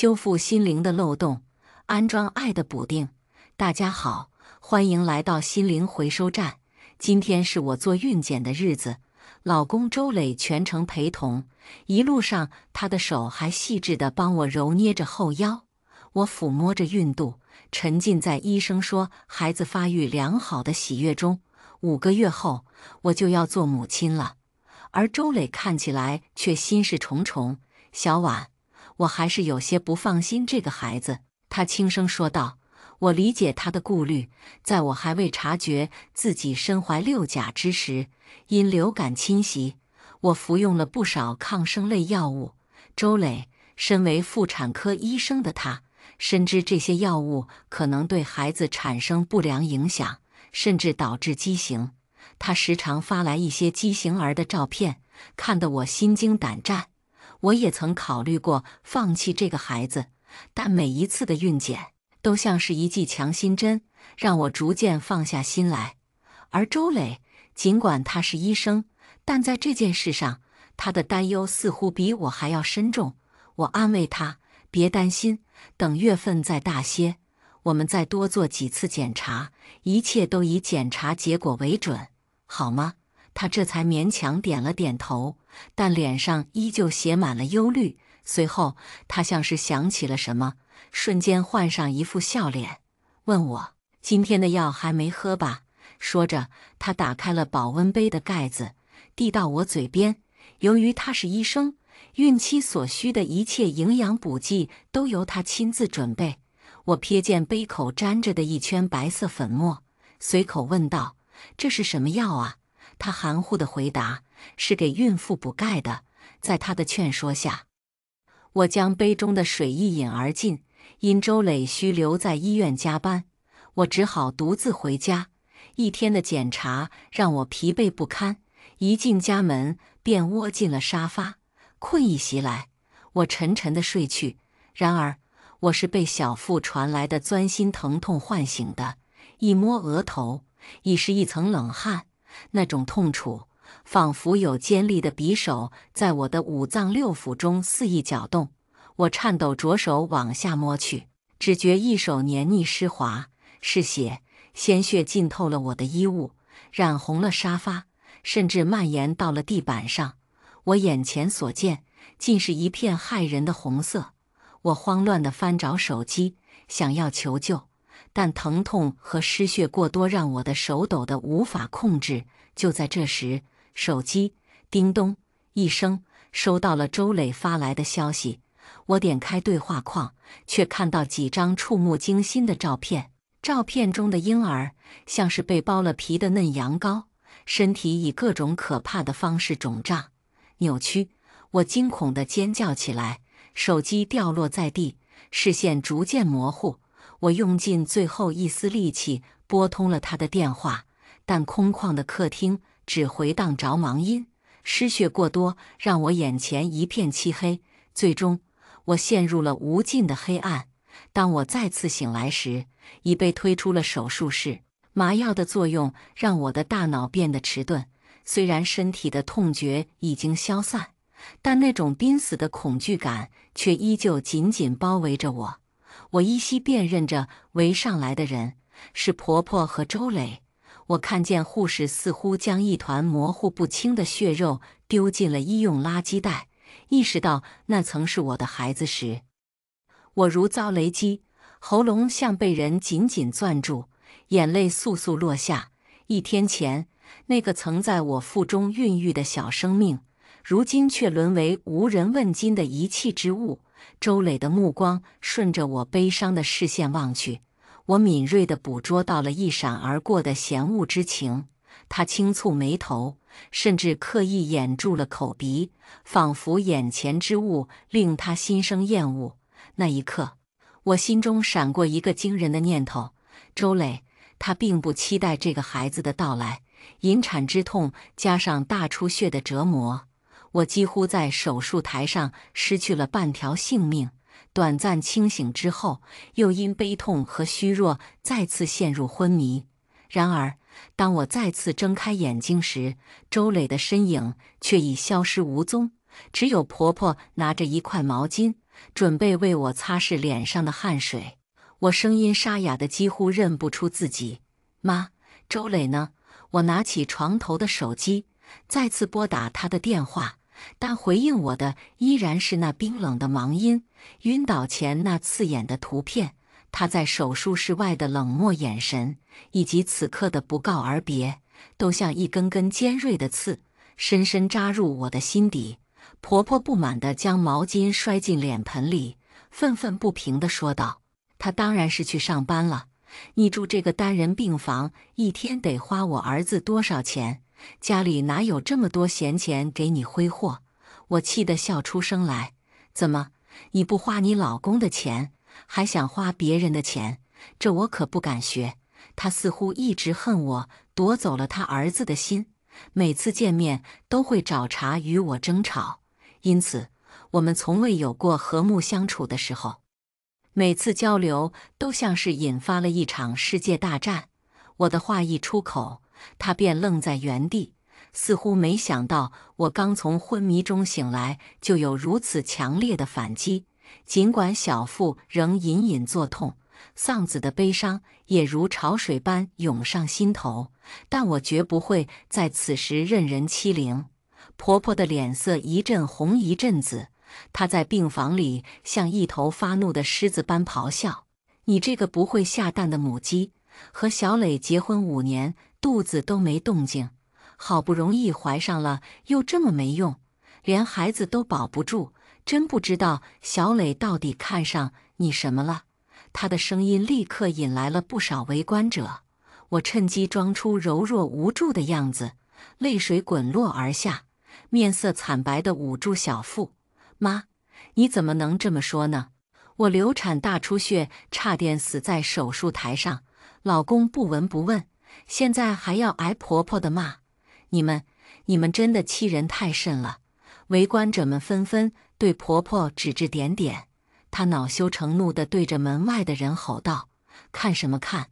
修复心灵的漏洞，安装爱的补丁。大家好，欢迎来到心灵回收站。今天是我做孕检的日子，老公周磊全程陪同，一路上他的手还细致地帮我揉捏着后腰，我抚摸着孕肚，沉浸在医生说孩子发育良好的喜悦中。五个月后我就要做母亲了，而周磊看起来却心事重重。小婉。我还是有些不放心这个孩子，他轻声说道：“我理解他的顾虑。在我还未察觉自己身怀六甲之时，因流感侵袭，我服用了不少抗生类药物。周磊，身为妇产科医生的他，深知这些药物可能对孩子产生不良影响，甚至导致畸形。他时常发来一些畸形儿的照片，看得我心惊胆战。”我也曾考虑过放弃这个孩子，但每一次的孕检都像是一剂强心针，让我逐渐放下心来。而周磊，尽管他是医生，但在这件事上，他的担忧似乎比我还要深重。我安慰他：“别担心，等月份再大些，我们再多做几次检查，一切都以检查结果为准，好吗？”他这才勉强点了点头，但脸上依旧写满了忧虑。随后，他像是想起了什么，瞬间换上一副笑脸，问我：“今天的药还没喝吧？”说着，他打开了保温杯的盖子，递到我嘴边。由于他是医生，孕期所需的一切营养补剂都由他亲自准备。我瞥见杯口沾着的一圈白色粉末，随口问道：“这是什么药啊？”他含糊的回答是给孕妇补钙的。在他的劝说下，我将杯中的水一饮而尽。因周磊需留在医院加班，我只好独自回家。一天的检查让我疲惫不堪，一进家门便窝进了沙发，困意袭来，我沉沉的睡去。然而，我是被小腹传来的钻心疼痛唤醒的。一摸额头，已是一层冷汗。那种痛楚，仿佛有尖利的匕首在我的五脏六腑中肆意搅动。我颤抖着手往下摸去，只觉一手黏腻湿滑，是血，鲜血浸透了我的衣物，染红了沙发，甚至蔓延到了地板上。我眼前所见，尽是一片骇人的红色。我慌乱地翻找手机，想要求救。但疼痛和失血过多让我的手抖得无法控制。就在这时，手机叮咚一声，收到了周磊发来的消息。我点开对话框，却看到几张触目惊心的照片。照片中的婴儿像是被剥了皮的嫩羊羔，身体以各种可怕的方式肿胀、扭曲。我惊恐地尖叫起来，手机掉落在地，视线逐渐模糊。我用尽最后一丝力气拨通了他的电话，但空旷的客厅只回荡着忙音。失血过多让我眼前一片漆黑，最终我陷入了无尽的黑暗。当我再次醒来时，已被推出了手术室。麻药的作用让我的大脑变得迟钝，虽然身体的痛觉已经消散，但那种濒死的恐惧感却依旧紧紧包围着我。我依稀辨认着围上来的人，是婆婆和周磊。我看见护士似乎将一团模糊不清的血肉丢进了医用垃圾袋，意识到那曾是我的孩子时，我如遭雷击，喉咙像被人紧紧攥住，眼泪簌簌落下。一天前，那个曾在我腹中孕育的小生命，如今却沦为无人问津的遗弃之物。周磊的目光顺着我悲伤的视线望去，我敏锐地捕捉到了一闪而过的嫌恶之情。他轻蹙眉头，甚至刻意掩住了口鼻，仿佛眼前之物令他心生厌恶。那一刻，我心中闪过一个惊人的念头：周磊，他并不期待这个孩子的到来，引产之痛加上大出血的折磨。我几乎在手术台上失去了半条性命，短暂清醒之后，又因悲痛和虚弱再次陷入昏迷。然而，当我再次睁开眼睛时，周磊的身影却已消失无踪，只有婆婆拿着一块毛巾，准备为我擦拭脸上的汗水。我声音沙哑的几乎认不出自己。妈，周磊呢？我拿起床头的手机，再次拨打他的电话。但回应我的依然是那冰冷的盲音，晕倒前那刺眼的图片，他在手术室外的冷漠眼神，以及此刻的不告而别，都像一根根尖锐的刺，深深扎入我的心底。婆婆不满地将毛巾摔进脸盆里，愤愤不平地说道：“她当然是去上班了。你住这个单人病房，一天得花我儿子多少钱？”家里哪有这么多闲钱给你挥霍？我气得笑出声来。怎么，你不花你老公的钱，还想花别人的钱？这我可不敢学。他似乎一直恨我夺走了他儿子的心，每次见面都会找茬与我争吵，因此我们从未有过和睦相处的时候。每次交流都像是引发了一场世界大战。我的话一出口。他便愣在原地，似乎没想到我刚从昏迷中醒来就有如此强烈的反击。尽管小腹仍隐隐作痛，丧子的悲伤也如潮水般涌上心头，但我绝不会在此时任人欺凌。婆婆的脸色一阵红一阵紫，她在病房里像一头发怒的狮子般咆哮：“你这个不会下蛋的母鸡，和小磊结婚五年！”肚子都没动静，好不容易怀上了，又这么没用，连孩子都保不住，真不知道小磊到底看上你什么了。他的声音立刻引来了不少围观者，我趁机装出柔弱无助的样子，泪水滚落而下，面色惨白的捂住小腹。妈，你怎么能这么说呢？我流产大出血，差点死在手术台上，老公不闻不问。现在还要挨婆婆的骂，你们，你们真的欺人太甚了！围观者们纷纷对婆婆指指点点，她恼羞成怒地对着门外的人吼道：“看什么看！”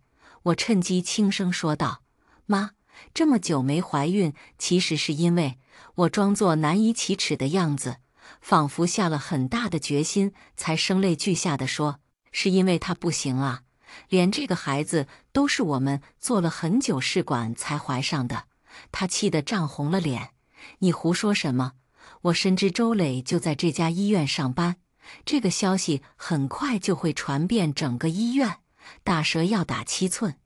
我趁机轻声说道：“妈，这么久没怀孕，其实是因为……”我装作难以启齿的样子，仿佛下了很大的决心，才声泪俱下的说：“是因为她不行啊。”连这个孩子都是我们做了很久试管才怀上的，她气得涨红了脸。你胡说什么？我深知周磊就在这家医院上班，这个消息很快就会传遍整个医院。打蛇要打七寸，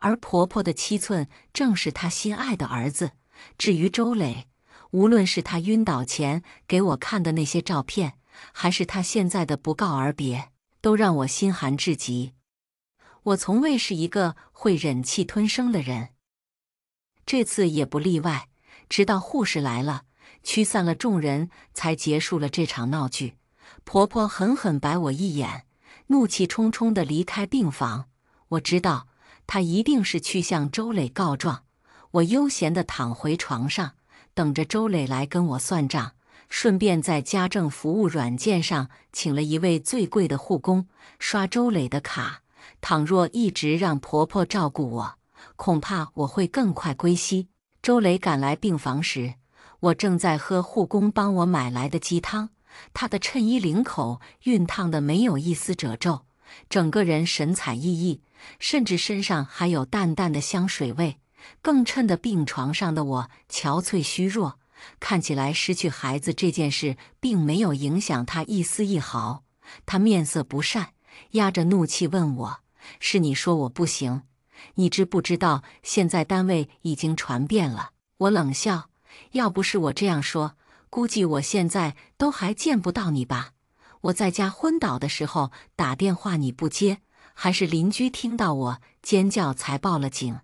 而婆婆的七寸正是她心爱的儿子。至于周磊，无论是他晕倒前给我看的那些照片，还是他现在的不告而别，都让我心寒至极。我从未是一个会忍气吞声的人，这次也不例外。直到护士来了，驱散了众人才结束了这场闹剧。婆婆狠狠白我一眼，怒气冲冲地离开病房。我知道她一定是去向周磊告状。我悠闲地躺回床上，等着周磊来跟我算账。顺便在家政服务软件上请了一位最贵的护工，刷周磊的卡。倘若一直让婆婆照顾我，恐怕我会更快归西。周雷赶来病房时，我正在喝护工帮我买来的鸡汤。他的衬衣领口熨烫的没有一丝褶皱，整个人神采奕奕，甚至身上还有淡淡的香水味，更衬得病床上的我憔悴虚弱。看起来失去孩子这件事并没有影响他一丝一毫。他面色不善，压着怒气问我。是你说我不行，你知不知道？现在单位已经传遍了。我冷笑，要不是我这样说，估计我现在都还见不到你吧。我在家昏倒的时候打电话你不接，还是邻居听到我尖叫才报了警。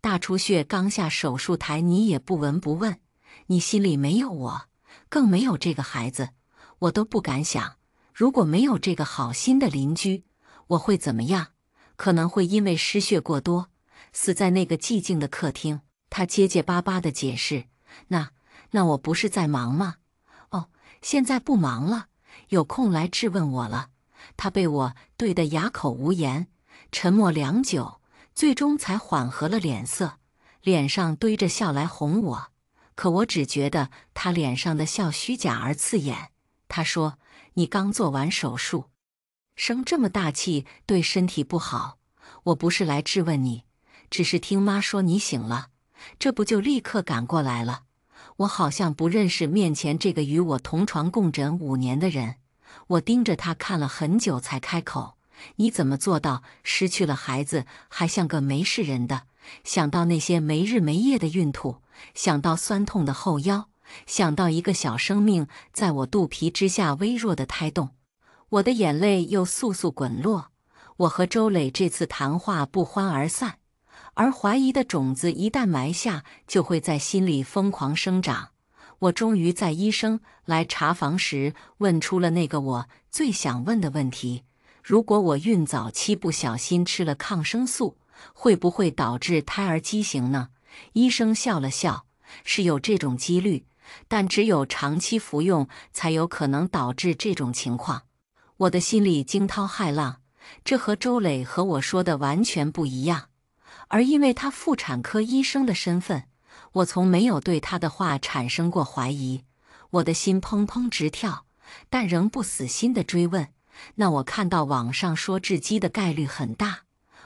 大出血刚下手术台，你也不闻不问，你心里没有我，更没有这个孩子。我都不敢想，如果没有这个好心的邻居，我会怎么样？可能会因为失血过多死在那个寂静的客厅。他结结巴巴的解释：“那……那我不是在忙吗？”“哦，现在不忙了，有空来质问我了。”他被我怼得哑口无言，沉默良久，最终才缓和了脸色，脸上堆着笑来哄我。可我只觉得他脸上的笑虚假而刺眼。他说：“你刚做完手术。”生这么大气对身体不好。我不是来质问你，只是听妈说你醒了，这不就立刻赶过来了。我好像不认识面前这个与我同床共枕五年的人。我盯着他看了很久才开口：“你怎么做到失去了孩子还像个没事人的？”想到那些没日没夜的孕吐，想到酸痛的后腰，想到一个小生命在我肚皮之下微弱的胎动。我的眼泪又簌簌滚落。我和周磊这次谈话不欢而散，而怀疑的种子一旦埋下，就会在心里疯狂生长。我终于在医生来查房时问出了那个我最想问的问题：如果我孕早期不小心吃了抗生素，会不会导致胎儿畸形呢？医生笑了笑，是有这种几率，但只有长期服用才有可能导致这种情况。我的心里惊涛骇浪，这和周磊和我说的完全不一样。而因为他妇产科医生的身份，我从没有对他的话产生过怀疑。我的心砰砰直跳，但仍不死心的追问：“那我看到网上说致畸的概率很大，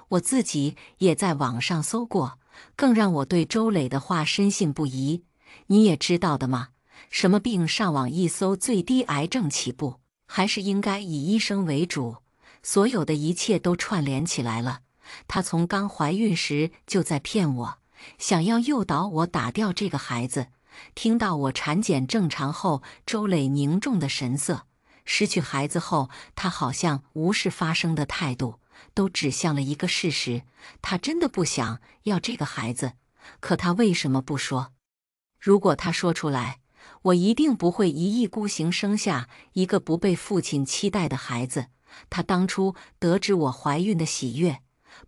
我自己也在网上搜过，更让我对周磊的话深信不疑。你也知道的嘛，什么病上网一搜，最低癌症起步。”还是应该以医生为主，所有的一切都串联起来了。她从刚怀孕时就在骗我，想要诱导我打掉这个孩子。听到我产检正常后，周磊凝重的神色，失去孩子后他好像无事发生的态度，都指向了一个事实：他真的不想要这个孩子。可他为什么不说？如果他说出来。我一定不会一意孤行生下一个不被父亲期待的孩子。他当初得知我怀孕的喜悦，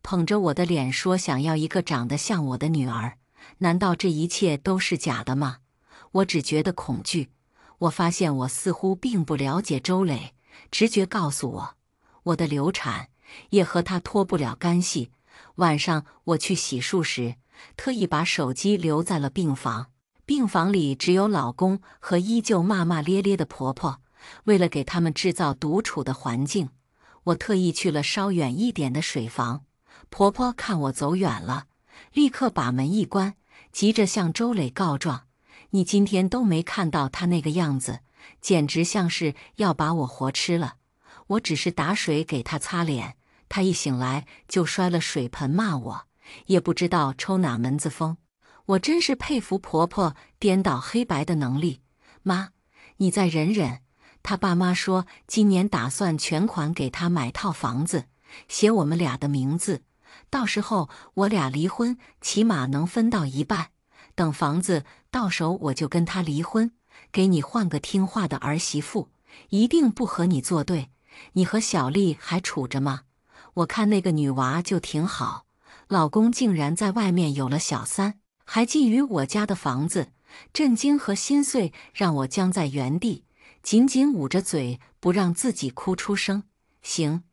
捧着我的脸说想要一个长得像我的女儿。难道这一切都是假的吗？我只觉得恐惧。我发现我似乎并不了解周磊。直觉告诉我，我的流产也和他脱不了干系。晚上我去洗漱时，特意把手机留在了病房。病房里只有老公和依旧骂骂咧咧的婆婆。为了给他们制造独处的环境，我特意去了稍远一点的水房。婆婆看我走远了，立刻把门一关，急着向周磊告状：“你今天都没看到他那个样子，简直像是要把我活吃了。我只是打水给他擦脸，他一醒来就摔了水盆骂我，也不知道抽哪门子风。”我真是佩服婆婆颠倒黑白的能力。妈，你再忍忍。他爸妈说今年打算全款给他买套房子，写我们俩的名字。到时候我俩离婚，起码能分到一半。等房子到手，我就跟他离婚，给你换个听话的儿媳妇，一定不和你作对。你和小丽还处着吗？我看那个女娃就挺好。老公竟然在外面有了小三。还觊觎我家的房子，震惊和心碎让我僵在原地，紧紧捂着嘴不让自己哭出声。行，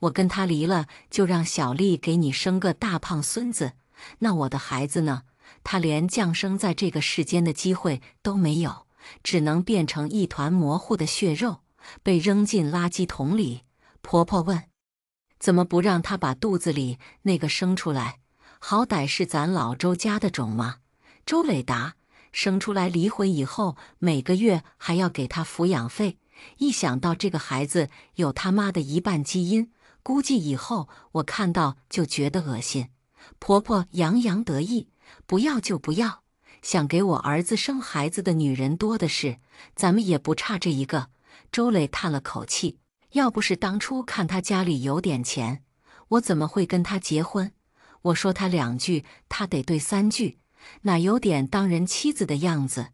我跟他离了，就让小丽给你生个大胖孙子。那我的孩子呢？他连降生在这个世间的机会都没有，只能变成一团模糊的血肉，被扔进垃圾桶里。婆婆问：“怎么不让他把肚子里那个生出来？”好歹是咱老周家的种嘛！周磊答，生出来离婚以后，每个月还要给他抚养费。一想到这个孩子有他妈的一半基因，估计以后我看到就觉得恶心。婆婆洋洋得意，不要就不要，想给我儿子生孩子的女人多的是，咱们也不差这一个。周磊叹了口气，要不是当初看他家里有点钱，我怎么会跟他结婚？我说他两句，他得对三句，哪有点当人妻子的样子？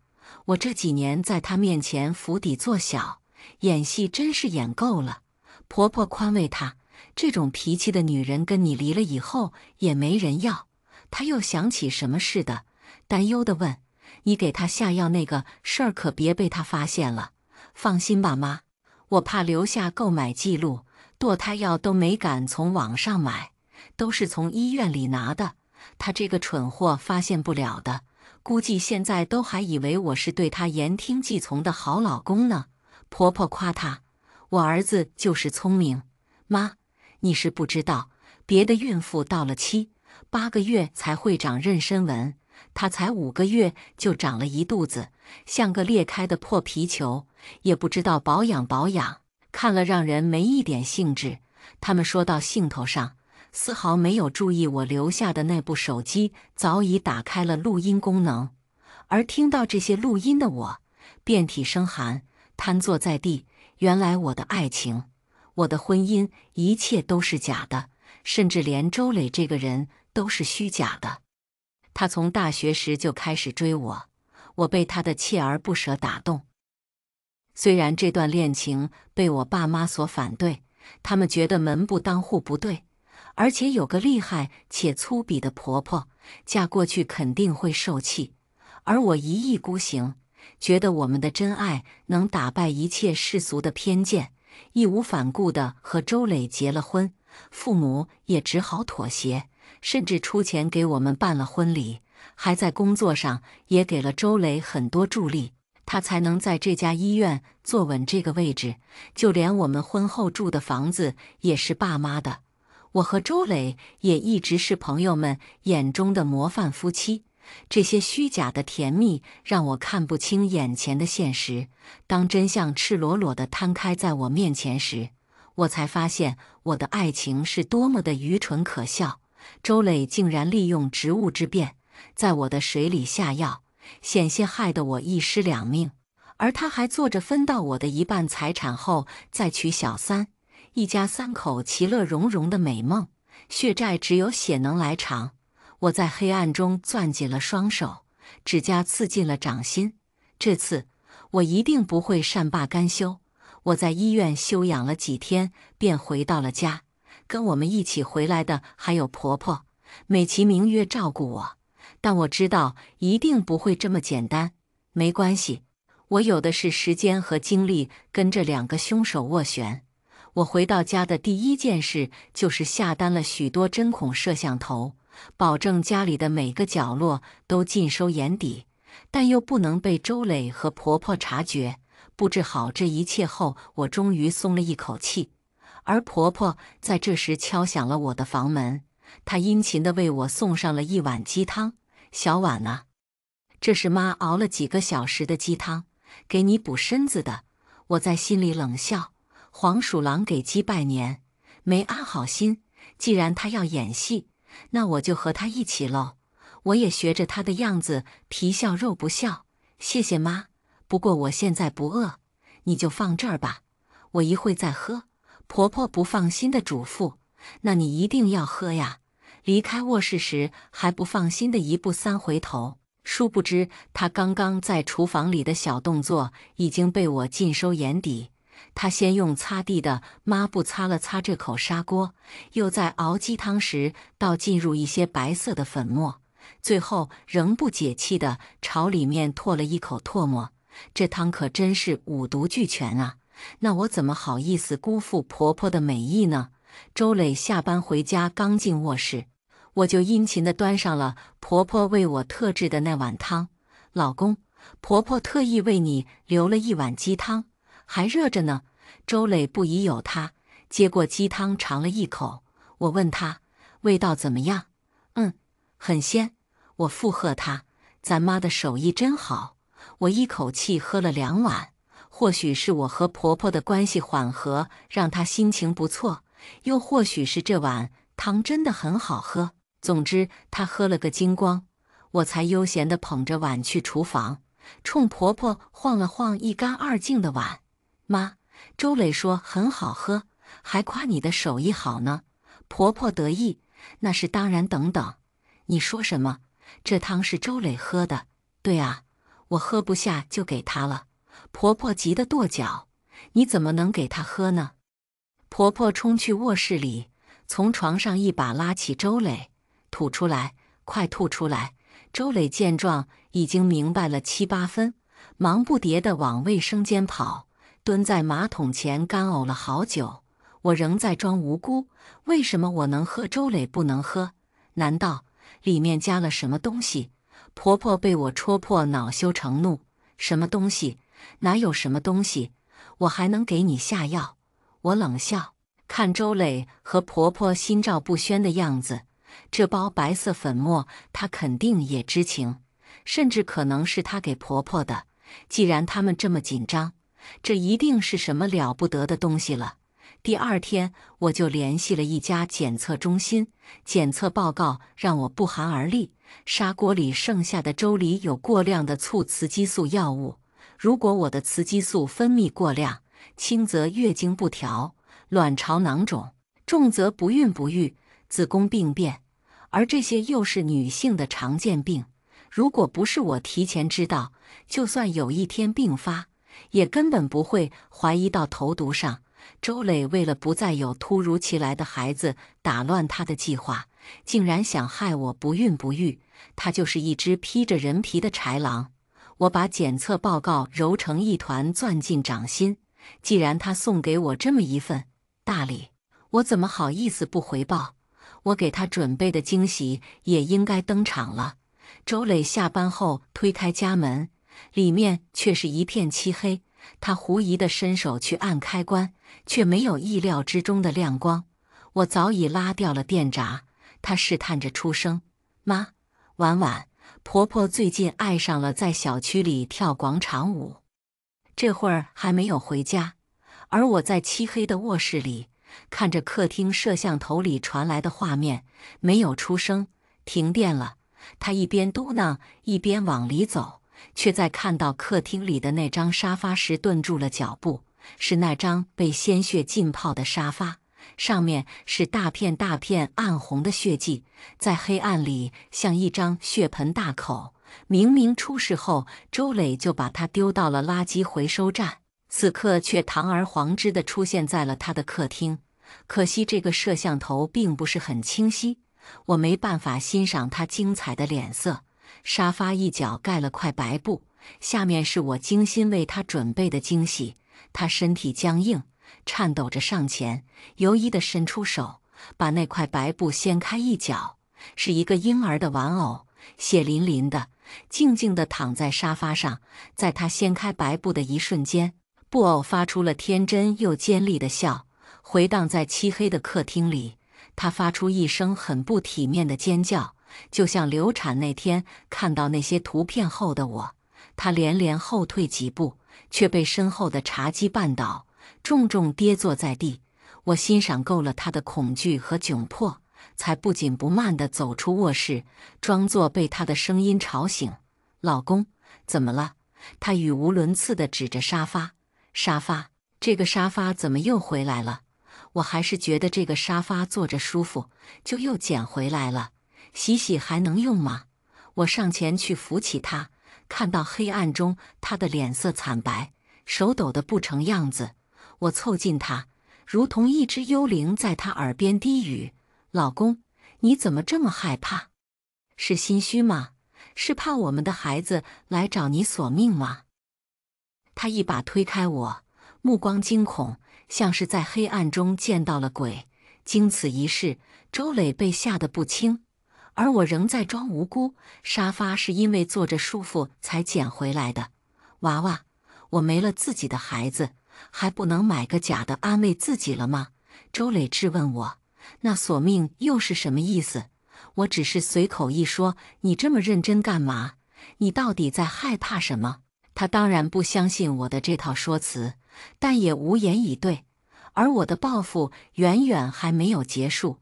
我这几年在他面前伏底做小，演戏真是演够了。婆婆宽慰他：“这种脾气的女人，跟你离了以后也没人要。”他又想起什么似的，担忧地问：“你给他下药那个事儿，可别被他发现了。”放心吧，妈，我怕留下购买记录，堕胎药都没敢从网上买。都是从医院里拿的，他这个蠢货发现不了的，估计现在都还以为我是对他言听计从的好老公呢。婆婆夸他，我儿子就是聪明。妈，你是不知道，别的孕妇到了七八个月才会长妊娠纹，他才五个月就长了一肚子，像个裂开的破皮球，也不知道保养保养，看了让人没一点兴致。他们说到兴头上。丝毫没有注意，我留下的那部手机早已打开了录音功能。而听到这些录音的我，遍体生寒，瘫坐在地。原来我的爱情、我的婚姻，一切都是假的，甚至连周磊这个人都是虚假的。他从大学时就开始追我，我被他的锲而不舍打动。虽然这段恋情被我爸妈所反对，他们觉得门不当户不对。而且有个厉害且粗鄙的婆婆，嫁过去肯定会受气。而我一意孤行，觉得我们的真爱能打败一切世俗的偏见，义无反顾地和周磊结了婚。父母也只好妥协，甚至出钱给我们办了婚礼，还在工作上也给了周磊很多助力，他才能在这家医院坐稳这个位置。就连我们婚后住的房子也是爸妈的。我和周磊也一直是朋友们眼中的模范夫妻。这些虚假的甜蜜让我看不清眼前的现实。当真相赤裸裸的摊开在我面前时，我才发现我的爱情是多么的愚蠢可笑。周磊竟然利用职务之便，在我的水里下药，险些害得我一尸两命。而他还做着分到我的一半财产后再娶小三。一家三口其乐融融的美梦，血债只有血能来偿。我在黑暗中攥紧了双手，指甲刺进了掌心。这次我一定不会善罢甘休。我在医院休养了几天，便回到了家。跟我们一起回来的还有婆婆，美其名曰照顾我，但我知道一定不会这么简单。没关系，我有的是时间和精力跟这两个凶手斡旋。我回到家的第一件事就是下单了许多针孔摄像头，保证家里的每个角落都尽收眼底，但又不能被周磊和婆婆察觉。布置好这一切后，我终于松了一口气。而婆婆在这时敲响了我的房门，她殷勤地为我送上了一碗鸡汤：“小婉啊，这是妈熬了几个小时的鸡汤，给你补身子的。”我在心里冷笑。黄鼠狼给鸡拜年，没安好心。既然他要演戏，那我就和他一起喽。我也学着他的样子，皮笑肉不笑。谢谢妈，不过我现在不饿，你就放这儿吧，我一会再喝。婆婆不放心的嘱咐：“那你一定要喝呀！”离开卧室时还不放心的一步三回头，殊不知他刚刚在厨房里的小动作已经被我尽收眼底。她先用擦地的抹布擦了擦这口砂锅，又在熬鸡汤时倒进入一些白色的粉末，最后仍不解气地朝里面吐了一口唾沫。这汤可真是五毒俱全啊！那我怎么好意思辜负婆婆的美意呢？周磊下班回家，刚进卧室，我就殷勤地端上了婆婆为我特制的那碗汤。老公，婆婆特意为你留了一碗鸡汤。还热着呢，周磊不疑有他，接过鸡汤尝了一口。我问他味道怎么样？嗯，很鲜。我附和他，咱妈的手艺真好。我一口气喝了两碗。或许是我和婆婆的关系缓和，让她心情不错；又或许是这碗汤真的很好喝。总之，她喝了个精光，我才悠闲地捧着碗去厨房，冲婆婆晃了晃一干二净的碗。妈，周磊说很好喝，还夸你的手艺好呢。婆婆得意，那是当然。等等，你说什么？这汤是周磊喝的？对啊，我喝不下就给他了。婆婆急得跺脚，你怎么能给他喝呢？婆婆冲去卧室里，从床上一把拉起周磊，吐出来，快吐出来！周磊见状已经明白了七八分，忙不迭地往卫生间跑。蹲在马桶前干呕了好久，我仍在装无辜。为什么我能喝周磊不能喝？难道里面加了什么东西？婆婆被我戳破，恼羞成怒。什么东西？哪有什么东西？我还能给你下药？我冷笑，看周磊和婆婆心照不宣的样子，这包白色粉末她肯定也知情，甚至可能是她给婆婆的。既然他们这么紧张。这一定是什么了不得的东西了。第二天我就联系了一家检测中心，检测报告让我不寒而栗。砂锅里剩下的粥里有过量的促雌激素药物。如果我的雌激素分泌过量，轻则月经不调、卵巢囊肿，重则不孕不育、子宫病变。而这些又是女性的常见病。如果不是我提前知道，就算有一天病发。也根本不会怀疑到投毒上。周磊为了不再有突如其来的孩子打乱他的计划，竟然想害我不孕不育。他就是一只披着人皮的豺狼。我把检测报告揉成一团，攥进掌心。既然他送给我这么一份大礼，我怎么好意思不回报？我给他准备的惊喜也应该登场了。周磊下班后推开家门。里面却是一片漆黑，他狐疑地伸手去按开关，却没有意料之中的亮光。我早已拉掉了电闸。他试探着出声：“妈，婉婉，婆婆最近爱上了在小区里跳广场舞，这会儿还没有回家。”而我在漆黑的卧室里，看着客厅摄像头里传来的画面，没有出声。停电了，他一边嘟囔，一边往里走。却在看到客厅里的那张沙发时顿住了脚步。是那张被鲜血浸泡的沙发，上面是大片大片暗红的血迹，在黑暗里像一张血盆大口。明明出事后，周磊就把它丢到了垃圾回收站，此刻却堂而皇之的出现在了他的客厅。可惜这个摄像头并不是很清晰，我没办法欣赏他精彩的脸色。沙发一角盖了块白布，下面是我精心为他准备的惊喜。他身体僵硬，颤抖着上前，犹疑地伸出手，把那块白布掀开一角，是一个婴儿的玩偶，血淋淋的，静静地躺在沙发上。在他掀开白布的一瞬间，布偶发出了天真又尖利的笑，回荡在漆黑的客厅里。他发出一声很不体面的尖叫。就像流产那天看到那些图片后的我，他连连后退几步，却被身后的茶几绊倒，重重跌坐在地。我欣赏够了他的恐惧和窘迫，才不紧不慢地走出卧室，装作被他的声音吵醒：“老公，怎么了？”他语无伦次地指着沙发：“沙发，这个沙发怎么又回来了？我还是觉得这个沙发坐着舒服，就又捡回来了。”洗洗还能用吗？我上前去扶起他，看到黑暗中他的脸色惨白，手抖得不成样子。我凑近他，如同一只幽灵在他耳边低语：“老公，你怎么这么害怕？是心虚吗？是怕我们的孩子来找你索命吗？”他一把推开我，目光惊恐，像是在黑暗中见到了鬼。经此一事，周磊被吓得不轻。而我仍在装无辜。沙发是因为坐着舒服才捡回来的。娃娃，我没了自己的孩子，还不能买个假的安慰自己了吗？周磊质问我：“那索命又是什么意思？”我只是随口一说，你这么认真干嘛？你到底在害怕什么？他当然不相信我的这套说辞，但也无言以对。而我的报复远远还没有结束。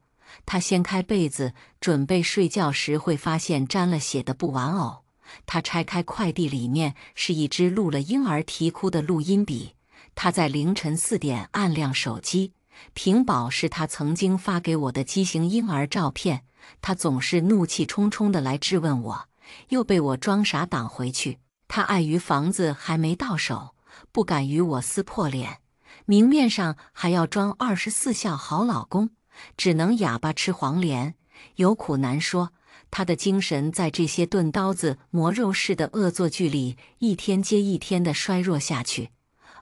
他掀开被子准备睡觉时，会发现沾了血的布玩偶。他拆开快递，里面是一支录了婴儿啼哭的录音笔。他在凌晨四点按亮手机，屏保是他曾经发给我的畸形婴儿照片。他总是怒气冲冲地来质问我，又被我装傻挡回去。他碍于房子还没到手，不敢与我撕破脸，明面上还要装二十四孝好老公。只能哑巴吃黄连，有苦难说。他的精神在这些钝刀子磨肉似的恶作剧里，一天接一天地衰弱下去，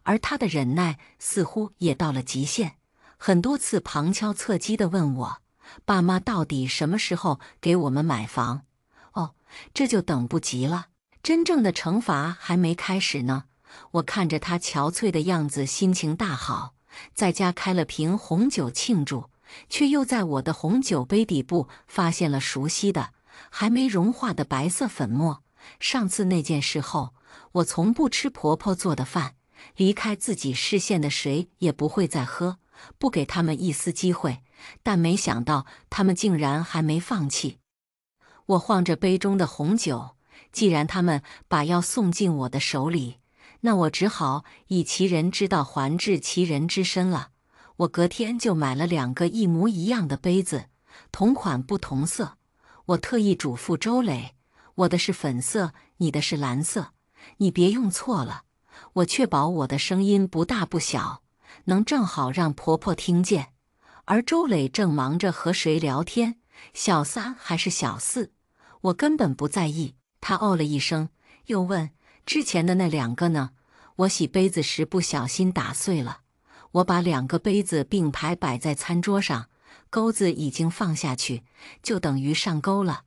而他的忍耐似乎也到了极限。很多次旁敲侧击地问我：“爸妈到底什么时候给我们买房？”哦，这就等不及了。真正的惩罚还没开始呢。我看着他憔悴的样子，心情大好，在家开了瓶红酒庆祝。却又在我的红酒杯底部发现了熟悉的、还没融化的白色粉末。上次那件事后，我从不吃婆婆做的饭，离开自己视线的水也不会再喝，不给他们一丝机会。但没想到他们竟然还没放弃。我晃着杯中的红酒，既然他们把药送进我的手里，那我只好以其人之道还治其人之身了。我隔天就买了两个一模一样的杯子，同款不同色。我特意嘱咐周磊，我的是粉色，你的是蓝色，你别用错了。我确保我的声音不大不小，能正好让婆婆听见。而周磊正忙着和谁聊天，小三还是小四，我根本不在意。他哦了一声，又问：“之前的那两个呢？我洗杯子时不小心打碎了。”我把两个杯子并排摆在餐桌上，钩子已经放下去，就等于上钩了。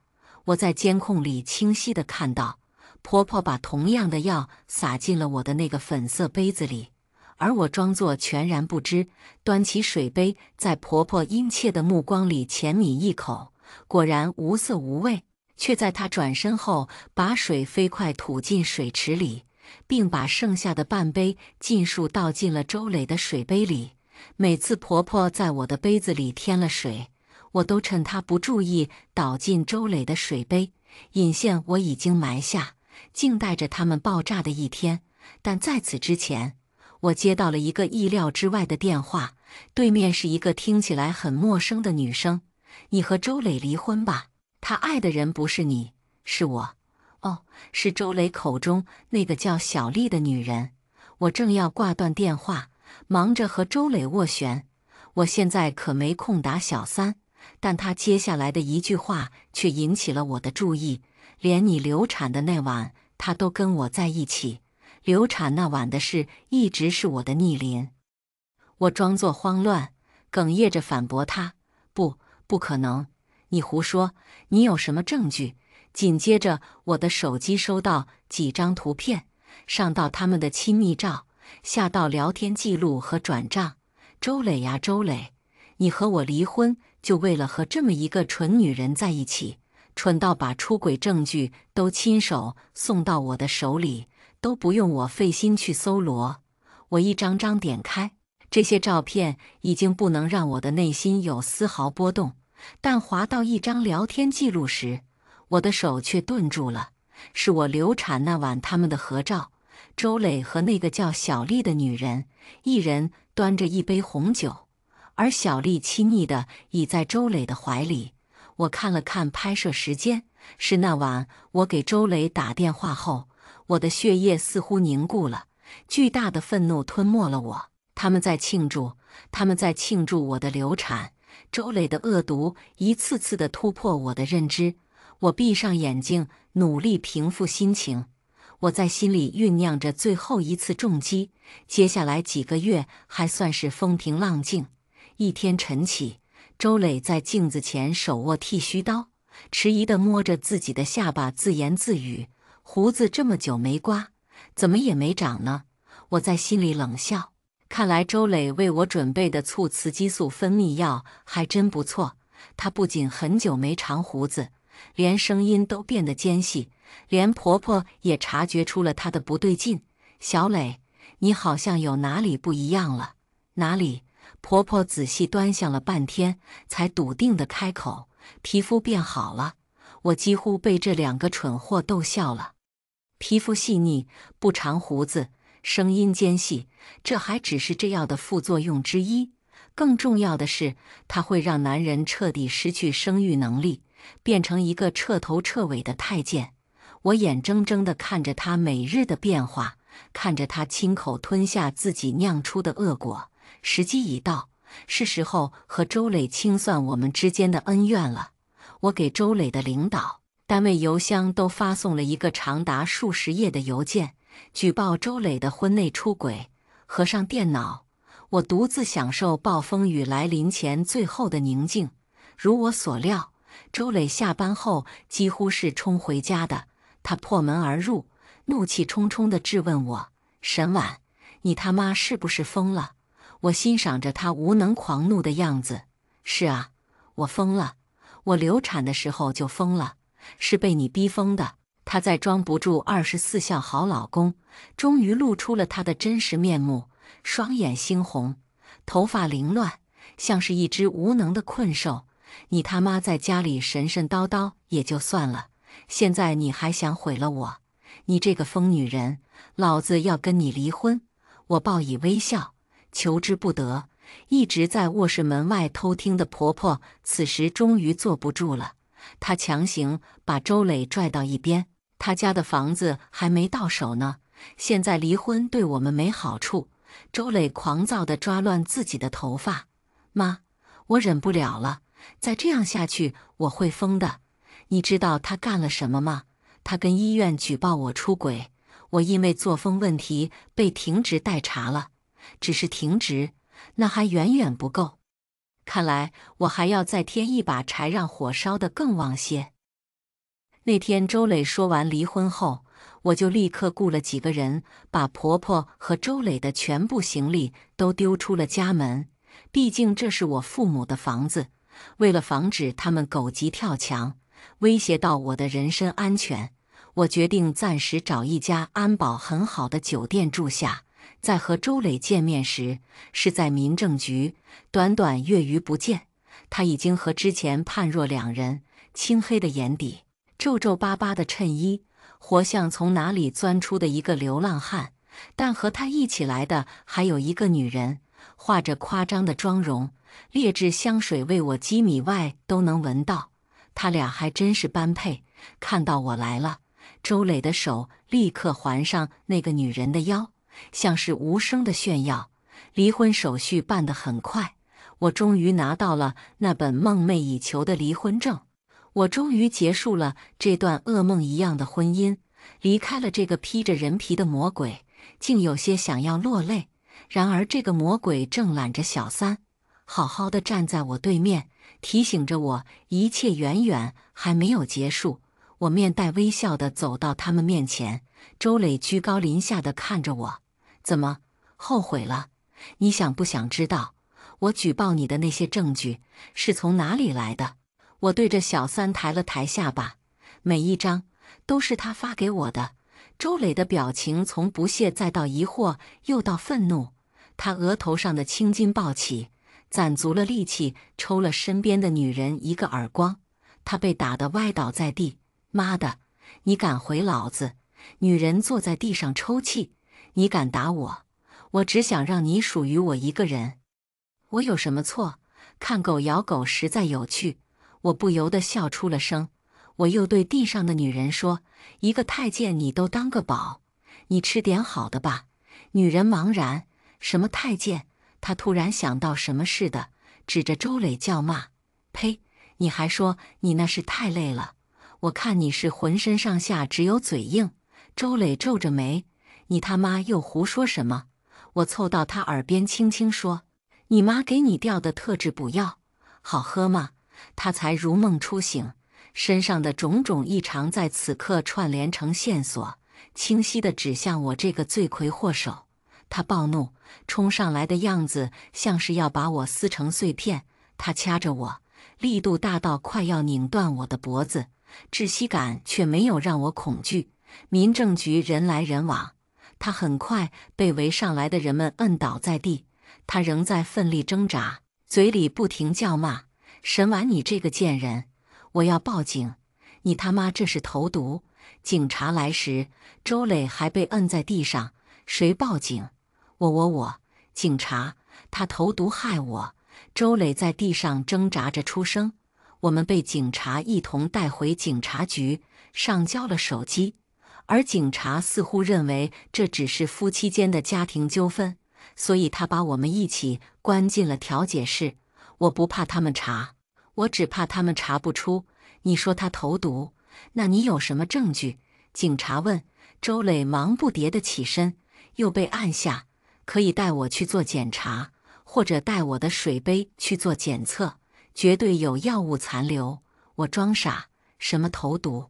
我在监控里清晰的看到，婆婆把同样的药撒进了我的那个粉色杯子里，而我装作全然不知，端起水杯，在婆婆殷切的目光里浅抿一口，果然无色无味，却在她转身后，把水飞快吐进水池里。并把剩下的半杯尽数倒进了周磊的水杯里。每次婆婆在我的杯子里添了水，我都趁她不注意倒进周磊的水杯。引线我已经埋下，静待着他们爆炸的一天。但在此之前，我接到了一个意料之外的电话。对面是一个听起来很陌生的女生：“你和周磊离婚吧，他爱的人不是你，是我。”哦，是周磊口中那个叫小丽的女人。我正要挂断电话，忙着和周磊斡旋。我现在可没空打小三，但他接下来的一句话却引起了我的注意。连你流产的那晚，他都跟我在一起。流产那晚的事一直是我的逆鳞。我装作慌乱，哽咽着反驳他：“不，不可能！你胡说！你有什么证据？”紧接着，我的手机收到几张图片，上到他们的亲密照，下到聊天记录和转账。周磊呀，周磊，你和我离婚就为了和这么一个蠢女人在一起，蠢到把出轨证据都亲手送到我的手里，都不用我费心去搜罗。我一张张点开这些照片，已经不能让我的内心有丝毫波动，但滑到一张聊天记录时。我的手却顿住了，是我流产那晚他们的合照。周磊和那个叫小丽的女人，一人端着一杯红酒，而小丽亲昵地倚在周磊的怀里。我看了看拍摄时间，是那晚我给周磊打电话后。我的血液似乎凝固了，巨大的愤怒吞没了我。他们在庆祝，他们在庆祝我的流产。周磊的恶毒一次次地突破我的认知。我闭上眼睛，努力平复心情。我在心里酝酿着最后一次重击。接下来几个月还算是风平浪静。一天晨起，周磊在镜子前手握剃须刀，迟疑地摸着自己的下巴，自言自语：“胡子这么久没刮，怎么也没长呢？”我在心里冷笑，看来周磊为我准备的促雌激素分泌药还真不错。他不仅很久没长胡子。连声音都变得尖细，连婆婆也察觉出了她的不对劲。小磊，你好像有哪里不一样了？哪里？婆婆仔细端详了半天，才笃定地开口：“皮肤变好了。”我几乎被这两个蠢货逗笑了。皮肤细腻，不长胡子，声音尖细，这还只是这药的副作用之一。更重要的是，它会让男人彻底失去生育能力。变成一个彻头彻尾的太监，我眼睁睁地看着他每日的变化，看着他亲口吞下自己酿出的恶果。时机已到，是时候和周磊清算我们之间的恩怨了。我给周磊的领导单位邮箱都发送了一个长达数十页的邮件，举报周磊的婚内出轨。合上电脑，我独自享受暴风雨来临前最后的宁静。如我所料。周磊下班后几乎是冲回家的，他破门而入，怒气冲冲地质问我：“沈婉，你他妈是不是疯了？”我欣赏着他无能狂怒的样子。是啊，我疯了，我流产的时候就疯了，是被你逼疯的。他在装不住二十四孝好老公，终于露出了他的真实面目，双眼猩红，头发凌乱，像是一只无能的困兽。你他妈在家里神神叨叨也就算了，现在你还想毁了我？你这个疯女人！老子要跟你离婚！我报以微笑，求之不得。一直在卧室门外偷听的婆婆，此时终于坐不住了。她强行把周磊拽到一边。他家的房子还没到手呢，现在离婚对我们没好处。周磊狂躁地抓乱自己的头发。妈，我忍不了了！再这样下去，我会疯的。你知道他干了什么吗？他跟医院举报我出轨，我因为作风问题被停职待查了。只是停职，那还远远不够。看来我还要再添一把柴，让火烧得更旺些。那天周磊说完离婚后，我就立刻雇了几个人，把婆婆和周磊的全部行李都丢出了家门。毕竟这是我父母的房子。为了防止他们狗急跳墙，威胁到我的人身安全，我决定暂时找一家安保很好的酒店住下。在和周磊见面时，是在民政局。短短月余不见，他已经和之前判若两人。青黑的眼底，皱皱巴巴的衬衣，活像从哪里钻出的一个流浪汉。但和他一起来的，还有一个女人，画着夸张的妆容。劣质香水味，我几米外都能闻到。他俩还真是般配。看到我来了，周磊的手立刻环上那个女人的腰，像是无声的炫耀。离婚手续办得很快，我终于拿到了那本梦寐以求的离婚证。我终于结束了这段噩梦一样的婚姻，离开了这个披着人皮的魔鬼，竟有些想要落泪。然而，这个魔鬼正揽着小三。好好的站在我对面，提醒着我一切远远还没有结束。我面带微笑的走到他们面前。周磊居高临下的看着我，怎么后悔了？你想不想知道我举报你的那些证据是从哪里来的？我对着小三抬了抬下巴，每一张都是他发给我的。周磊的表情从不屑再到疑惑，又到愤怒，他额头上的青筋暴起。攒足了力气，抽了身边的女人一个耳光，她被打得歪倒在地。妈的，你敢回老子！女人坐在地上抽泣。你敢打我？我只想让你属于我一个人。我有什么错？看狗咬狗实在有趣，我不由得笑出了声。我又对地上的女人说：“一个太监你都当个宝，你吃点好的吧。”女人茫然：“什么太监？”他突然想到什么似的，指着周磊叫骂：“呸！你还说你那是太累了，我看你是浑身上下只有嘴硬。”周磊皱着眉：“你他妈又胡说什么？”我凑到他耳边轻轻说：“你妈给你调的特制补药，好喝吗？”他才如梦初醒，身上的种种异常在此刻串联成线索，清晰的指向我这个罪魁祸首。他暴怒，冲上来的样子像是要把我撕成碎片。他掐着我，力度大到快要拧断我的脖子，窒息感却没有让我恐惧。民政局人来人往，他很快被围上来的人们摁倒在地。他仍在奋力挣扎，嘴里不停叫骂：“沈婉，你这个贱人！我要报警！你他妈这是投毒！”警察来时，周磊还被摁在地上。谁报警？我我我，警察，他投毒害我！周磊在地上挣扎着出声。我们被警察一同带回警察局，上交了手机。而警察似乎认为这只是夫妻间的家庭纠纷，所以他把我们一起关进了调解室。我不怕他们查，我只怕他们查不出。你说他投毒，那你有什么证据？警察问。周磊忙不迭的起身，又被按下。可以带我去做检查，或者带我的水杯去做检测，绝对有药物残留。我装傻，什么投毒？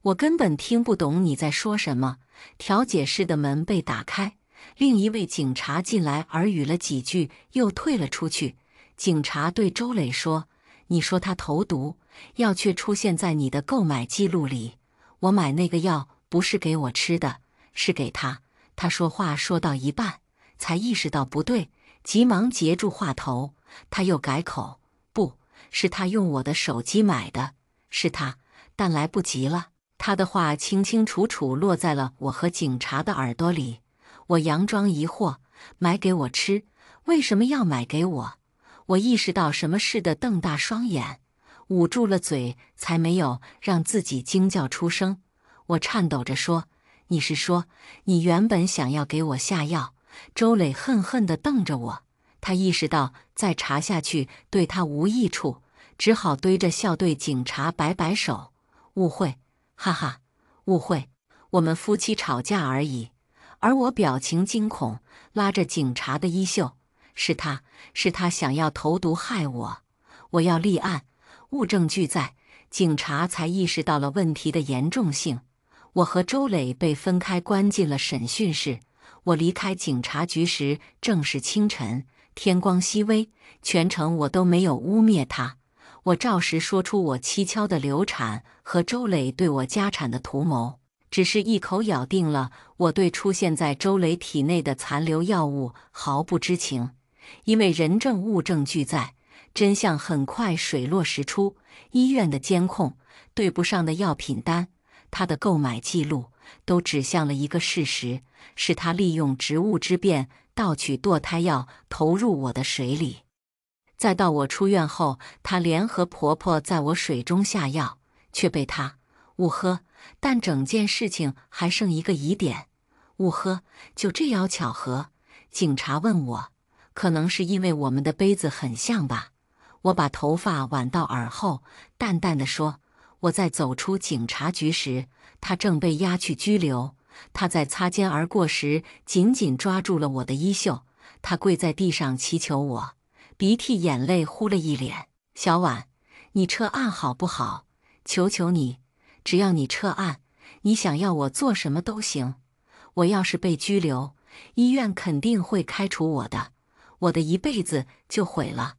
我根本听不懂你在说什么。调解室的门被打开，另一位警察进来耳语了几句，又退了出去。警察对周磊说：“你说他投毒，药却出现在你的购买记录里。我买那个药不是给我吃的，是给他。”他说话说到一半。才意识到不对，急忙截住话头。他又改口：“不是他用我的手机买的，是他。”但来不及了。他的话清清楚楚落在了我和警察的耳朵里。我佯装疑惑：“买给我吃？为什么要买给我？”我意识到什么似的，瞪大双眼，捂住了嘴，才没有让自己惊叫出声。我颤抖着说：“你是说，你原本想要给我下药？”周磊恨恨地瞪着我，他意识到再查下去对他无益处，只好堆着笑对警察摆摆手：“误会，哈哈，误会，我们夫妻吵架而已。”而我表情惊恐，拉着警察的衣袖：“是他，是他想要投毒害我，我要立案，物证俱在。”警察才意识到了问题的严重性，我和周磊被分开关进了审讯室。我离开警察局时正是清晨，天光熹微。全程我都没有污蔑他，我照实说出我蹊跷的流产和周磊对我家产的图谋，只是一口咬定了我对出现在周磊体内的残留药物毫不知情。因为人证物证俱在，真相很快水落石出。医院的监控、对不上的药品单、他的购买记录，都指向了一个事实。是他利用职务之便盗取堕胎药，投入我的水里。再到我出院后，他联合婆婆在我水中下药，却被他误喝。但整件事情还剩一个疑点，误喝就这样巧合。警察问我，可能是因为我们的杯子很像吧？我把头发挽到耳后，淡淡的说：“我在走出警察局时，他正被押去拘留。”他在擦肩而过时紧紧抓住了我的衣袖，他跪在地上祈求我，鼻涕眼泪糊了一脸。小婉，你撤案好不好？求求你，只要你撤案，你想要我做什么都行。我要是被拘留，医院肯定会开除我的，我的一辈子就毁了。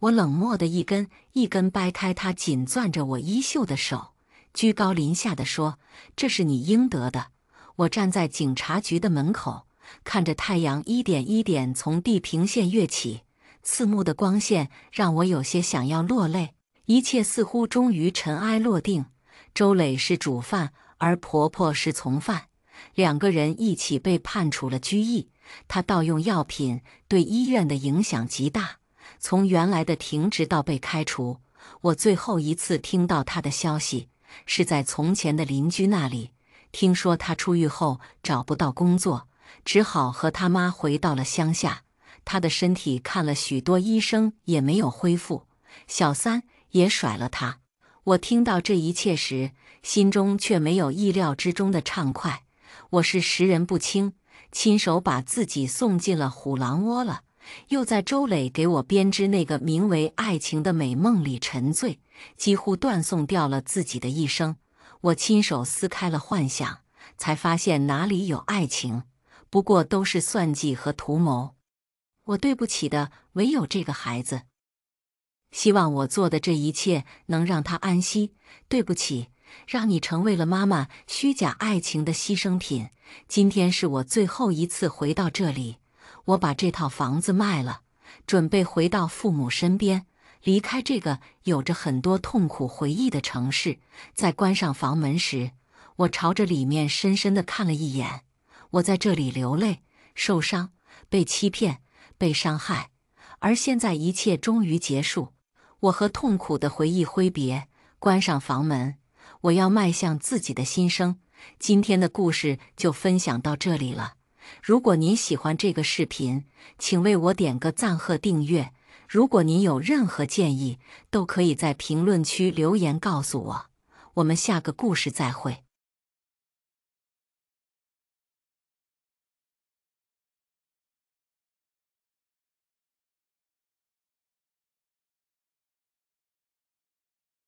我冷漠的一根一根掰开他紧攥着我衣袖的手，居高临下的说：“这是你应得的。”我站在警察局的门口，看着太阳一点一点从地平线跃起，刺目的光线让我有些想要落泪。一切似乎终于尘埃落定。周磊是主犯，而婆婆是从犯，两个人一起被判处了拘役。他盗用药品对医院的影响极大，从原来的停职到被开除。我最后一次听到他的消息是在从前的邻居那里。听说他出狱后找不到工作，只好和他妈回到了乡下。他的身体看了许多医生也没有恢复，小三也甩了他。我听到这一切时，心中却没有意料之中的畅快。我是识人不清，亲手把自己送进了虎狼窝了，又在周磊给我编织那个名为爱情的美梦里沉醉，几乎断送掉了自己的一生。我亲手撕开了幻想，才发现哪里有爱情，不过都是算计和图谋。我对不起的唯有这个孩子。希望我做的这一切能让他安息。对不起，让你成为了妈妈虚假爱情的牺牲品。今天是我最后一次回到这里。我把这套房子卖了，准备回到父母身边。离开这个有着很多痛苦回忆的城市，在关上房门时，我朝着里面深深的看了一眼。我在这里流泪、受伤、被欺骗、被伤害，而现在一切终于结束。我和痛苦的回忆挥别，关上房门，我要迈向自己的新生。今天的故事就分享到这里了。如果您喜欢这个视频，请为我点个赞和订阅。如果您有任何建议，都可以在评论区留言告诉我。我们下个故事再会。